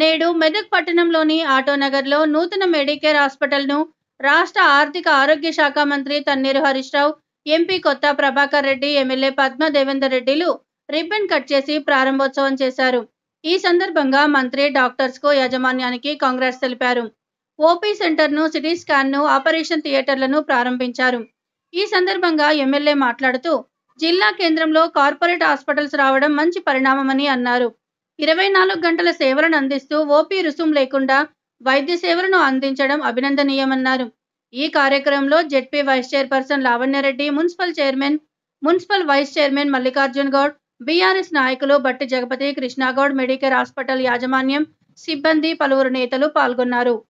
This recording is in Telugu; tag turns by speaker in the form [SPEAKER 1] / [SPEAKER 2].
[SPEAKER 1] నేడు మెదక్ పట్టణంలోని ఆటోనగర్లో నూతన మెడికేర్ హాస్పిటల్ను రాష్ట్ర ఆర్థిక ఆరోగ్య శాఖ మంత్రి తన్నీరు హరీష్ రావు ఎంపీ కొత్త ప్రభాకర్ రెడ్డి ఎమ్మెల్యే పద్మ దేవేందర్ రెడ్డిలు రిబ్బన్ కట్ చేసి ప్రారంభోత్సవం చేశారు ఈ సందర్భంగా మంత్రి డాక్టర్స్ కు యాజమాన్యానికి కాంగ్రెస్ తెలిపారు ఓపీ సెంటర్ను సిటీ స్కాన్ను ఆపరేషన్ థియేటర్లను ప్రారంభించారు ఈ సందర్భంగా ఎమ్మెల్యే మాట్లాడుతూ జిల్లా కేంద్రంలో కార్పొరేట్ హాస్పిటల్స్ రావడం మంచి పరిణామమని అన్నారు ఇరవై నాలుగు గంటల సేవలను అందిస్తూ ఓపీ రుసుం లేకుండా వైద్య సేవలను అందించడం అభినందనీయమన్నారు ఈ కార్యక్రమంలో ZP vice chairperson Lavanya Reddy municipal chairman municipal vice chairman Mallikarjun Goud BRS నాయకులు బట్టి జగపతి కృష్ణాగౌడ్ మెడికేర్ హాస్పిటల్ యాజమాన్యం సిబ్బంది పలువురు నేతలు పాల్గొన్నారు